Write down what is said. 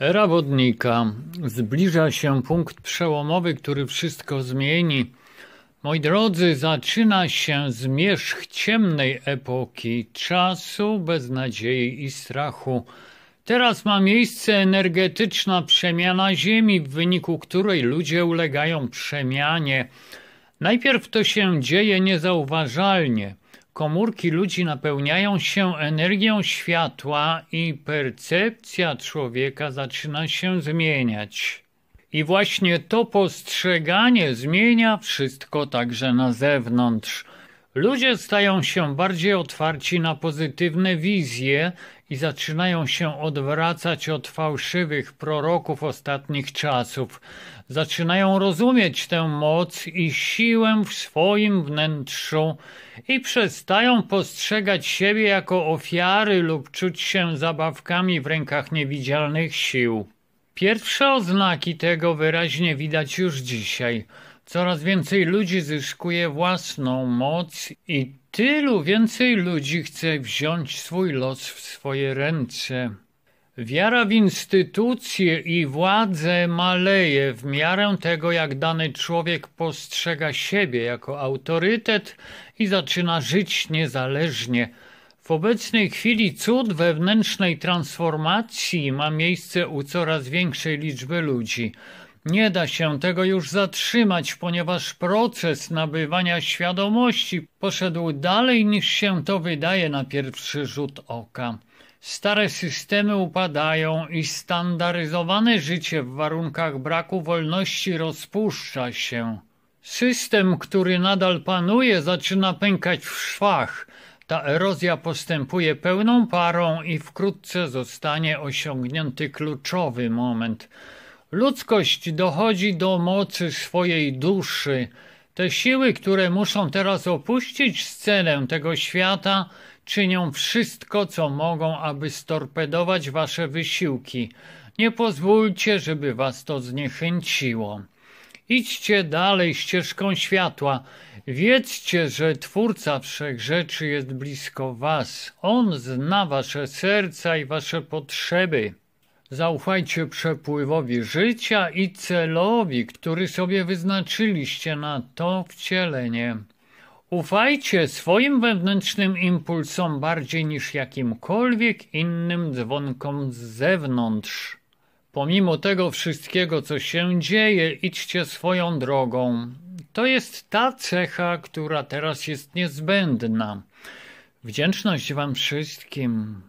Era wodnika. Zbliża się punkt przełomowy, który wszystko zmieni. Moi drodzy, zaczyna się zmierzch ciemnej epoki, czasu beznadziei i strachu. Teraz ma miejsce energetyczna przemiana Ziemi, w wyniku której ludzie ulegają przemianie. Najpierw to się dzieje niezauważalnie – Komórki ludzi napełniają się energią światła i percepcja człowieka zaczyna się zmieniać. I właśnie to postrzeganie zmienia wszystko także na zewnątrz. Ludzie stają się bardziej otwarci na pozytywne wizje i zaczynają się odwracać od fałszywych proroków ostatnich czasów. Zaczynają rozumieć tę moc i siłę w swoim wnętrzu i przestają postrzegać siebie jako ofiary lub czuć się zabawkami w rękach niewidzialnych sił. Pierwsze oznaki tego wyraźnie widać już dzisiaj. Coraz więcej ludzi zyskuje własną moc i tylu więcej ludzi chce wziąć swój los w swoje ręce. Wiara w instytucje i władzę maleje w miarę tego, jak dany człowiek postrzega siebie jako autorytet i zaczyna żyć niezależnie – w obecnej chwili cud wewnętrznej transformacji ma miejsce u coraz większej liczby ludzi. Nie da się tego już zatrzymać, ponieważ proces nabywania świadomości poszedł dalej niż się to wydaje na pierwszy rzut oka. Stare systemy upadają i standaryzowane życie w warunkach braku wolności rozpuszcza się. System, który nadal panuje, zaczyna pękać w szwach ta erozja postępuje pełną parą i wkrótce zostanie osiągnięty kluczowy moment. Ludzkość dochodzi do mocy swojej duszy. Te siły, które muszą teraz opuścić scenę tego świata, czynią wszystko, co mogą, aby storpedować wasze wysiłki. Nie pozwólcie, żeby was to zniechęciło. Idźcie dalej ścieżką światła. Wiedzcie, że Twórca Wszech Rzeczy jest blisko Was. On zna Wasze serca i Wasze potrzeby. Zaufajcie przepływowi życia i celowi, który sobie wyznaczyliście na to wcielenie. Ufajcie swoim wewnętrznym impulsom bardziej niż jakimkolwiek innym dzwonkom z zewnątrz. Pomimo tego wszystkiego, co się dzieje, idźcie swoją drogą. To jest ta cecha, która teraz jest niezbędna. Wdzięczność Wam wszystkim.